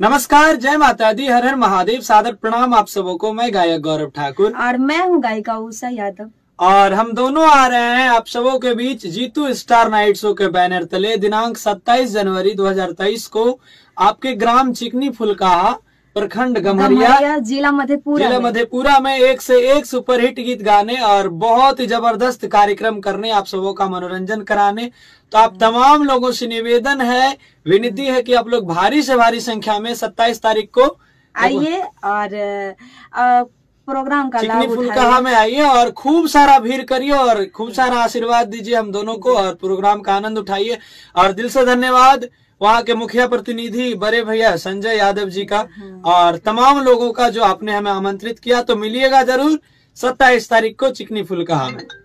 नमस्कार जय माता दी हर हर महादेव सादर प्रणाम आप सबों को मैं गायक गौरव ठाकुर और मैं हूँ गायिका उषा यादव और हम दोनों आ रहे हैं आप सबों के बीच जीतू स्टार नाइट शो के बैनर तले दिनांक 27 जनवरी 2023 को आपके ग्राम चिकनी फुलकाहा प्रखंड गमरिया जिला मधेपुरा जिला मधेपुरा में एक से एक सुपरहिट गीत गाने और बहुत ही जबरदस्त कार्यक्रम करने आप सबों का मनोरंजन कराने तो आप तमाम लोगों से निवेदन है विनती है कि आप लोग भारी से भारी संख्या में 27 तारीख को आइए और आ, प्रोग्राम का चिकनी कहा में आइए और खूब सारा भीड़ करिए और खूब सारा आशीर्वाद दीजिए हम दोनों को और प्रोग्राम का आनंद उठाइए और दिल से धन्यवाद वहाँ के मुखिया प्रतिनिधि बड़े भैया संजय यादव जी का हम्म। और तमाम लोगों का जो आपने हमें आमंत्रित किया तो मिलिएगा जरूर सत्ताईस तारीख को चिकनी फुलकाहा में